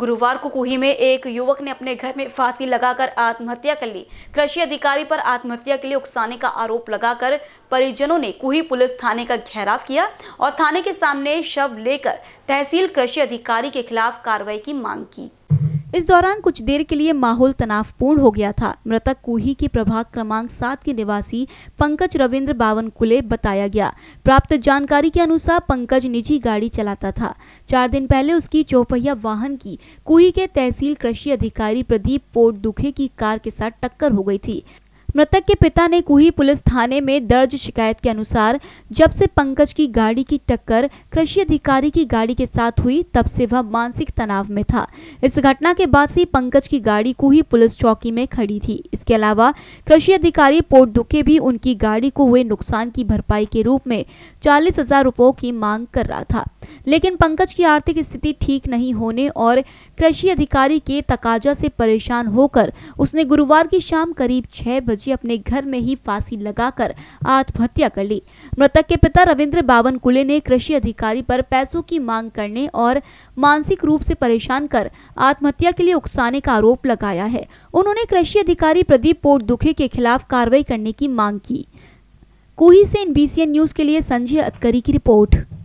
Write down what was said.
गुरुवार को कुही में एक युवक ने अपने घर में फांसी लगाकर आत्महत्या कर ली कृषि अधिकारी पर आत्महत्या के लिए उकसाने का आरोप लगाकर परिजनों ने कुही पुलिस थाने का घेराव किया और थाने के सामने शव लेकर तहसील कृषि अधिकारी के खिलाफ कार्रवाई की मांग की इस दौरान कुछ देर के लिए माहौल तनावपूर्ण हो गया था मृतक कुही के प्रभाग क्रमांक सात के निवासी पंकज रविंद्र बावन कुले बताया गया प्राप्त जानकारी के अनुसार पंकज निजी गाड़ी चलाता था चार दिन पहले उसकी चौपहिया वाहन की कुही के तहसील कृषि अधिकारी प्रदीप पोर्ट दुखे की कार के साथ टक्कर हो गई थी मृतक के पिता ने कुही पुलिस थाने में दर्ज शिकायत के अनुसार जब से पंकज की गाड़ी की टक्कर कृषि अधिकारी की गाड़ी के साथ हुई तब से वह मानसिक तनाव में था इस घटना के बाद से पंकज की गाड़ी कुही पुलिस चौकी में खड़ी थी इसके अलावा कृषि अधिकारी पोर्ट दुखे भी उनकी गाड़ी को हुए नुकसान की भरपाई के रूप में चालीस हजार की मांग कर रहा था लेकिन पंकज की आर्थिक स्थिति ठीक नहीं होने और कृषि अधिकारी के तकाजा से परेशान होकर उसने गुरुवार की शाम करीब छह बजे अपने घर में ही फांसी लगाकर आत्महत्या कर ली मृतक के पिता रविंद्र बावन कुले ने कृषि अधिकारी पर पैसों की मांग करने और मानसिक रूप से परेशान कर आत्महत्या के लिए उकसाने का आरोप लगाया है उन्होंने कृषि अधिकारी प्रदीप पोर्ट दुखे के खिलाफ कार्रवाई करने की मांग की कुही से इन न्यूज के लिए संजय अतकरी की रिपोर्ट